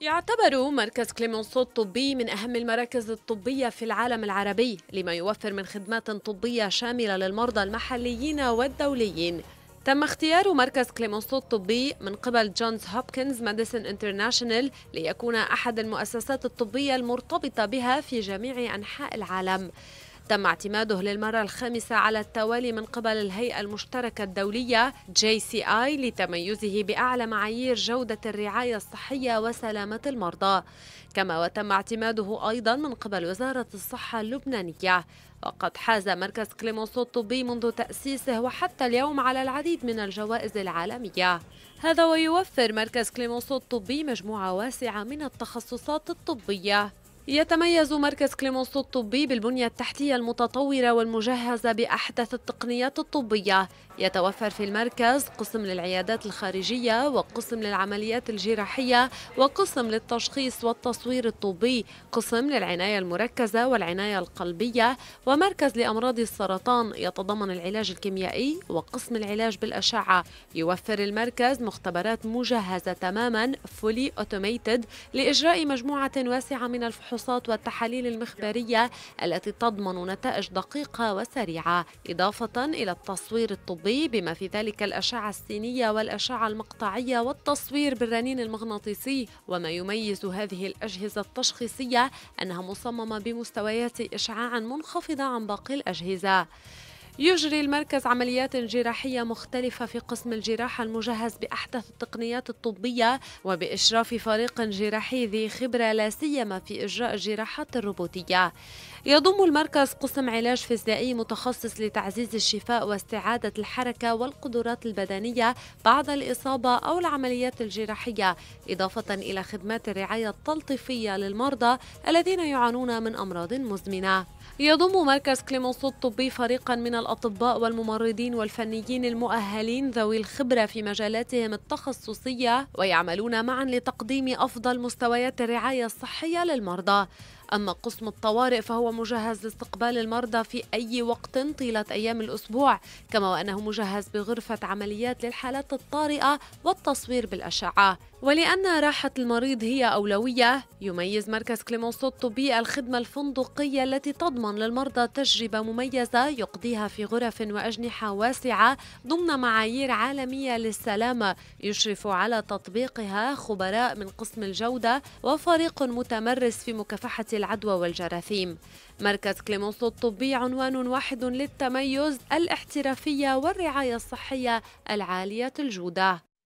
يعتبر مركز كليمونسو الطبي من أهم المراكز الطبية في العالم العربي لما يوفر من خدمات طبية شاملة للمرضى المحليين والدوليين تم اختيار مركز كليمونسو الطبي من قبل جونز هوبكنز ماديسون انترناشونال ليكون أحد المؤسسات الطبية المرتبطة بها في جميع أنحاء العالم تم اعتماده للمرة الخامسة على التوالي من قبل الهيئة المشتركة الدولية JCI لتميزه بأعلى معايير جودة الرعاية الصحية وسلامة المرضى كما وتم اعتماده أيضا من قبل وزارة الصحة اللبنانية وقد حاز مركز كليمونسو الطبي منذ تأسيسه وحتى اليوم على العديد من الجوائز العالمية هذا ويوفر مركز كليمونسو الطبي مجموعة واسعة من التخصصات الطبية يتميز مركز كليمونسو الطبي بالبنية التحتية المتطورة والمجهزة بأحدث التقنيات الطبية يتوفر في المركز قسم للعيادات الخارجية وقسم للعمليات الجراحية وقسم للتشخيص والتصوير الطبي قسم للعناية المركزة والعناية القلبية ومركز لأمراض السرطان يتضمن العلاج الكيميائي وقسم العلاج بالأشعة يوفر المركز مختبرات مجهزة تماما فولي أوتوميتد لإجراء مجموعة واسعة من الفحوصات والتحاليل المخبرية التي تضمن نتائج دقيقة وسريعة إضافة إلى التصوير الطبي الرياضي بما في ذلك الأشعة السينية والأشعة المقطعية والتصوير بالرنين المغناطيسي وما يميز هذه الأجهزة التشخيصية أنها مصممة بمستويات إشعاع منخفضة عن باقي الأجهزة يجري المركز عمليات جراحية مختلفة في قسم الجراحة المجهز بأحدث التقنيات الطبية وبإشراف فريق جراحي ذي خبرة لا سيما في إجراء الجراحات الروبوتية. يضم المركز قسم علاج فيزيائي متخصص لتعزيز الشفاء واستعادة الحركة والقدرات البدنية بعد الإصابة أو العمليات الجراحية، إضافة إلى خدمات الرعاية التلطيفية للمرضى الذين يعانون من أمراض مزمنة. يضم مركز كليمونسو الطبي فريقا من الأطباء والممرضين والفنيين المؤهلين ذوي الخبرة في مجالاتهم التخصصية ويعملون معا لتقديم أفضل مستويات الرعاية الصحية للمرضى أما قسم الطوارئ فهو مجهز لاستقبال المرضى في أي وقت طيلة أيام الأسبوع كما وأنه مجهز بغرفة عمليات للحالات الطارئة والتصوير بالأشعة ولأن راحة المريض هي أولوية يميز مركز كليمونسو الطبي الخدمة الفندقية التي تضمن للمرضى تجربة مميزة يقضيها في غرف وأجنحة واسعة ضمن معايير عالمية للسلامة يشرف على تطبيقها خبراء من قسم الجودة وفريق متمرس في مكافحة العدوى والجراثيم مركز كليمونسو الطبي عنوان واحد للتميز الاحترافية والرعاية الصحية العالية الجودة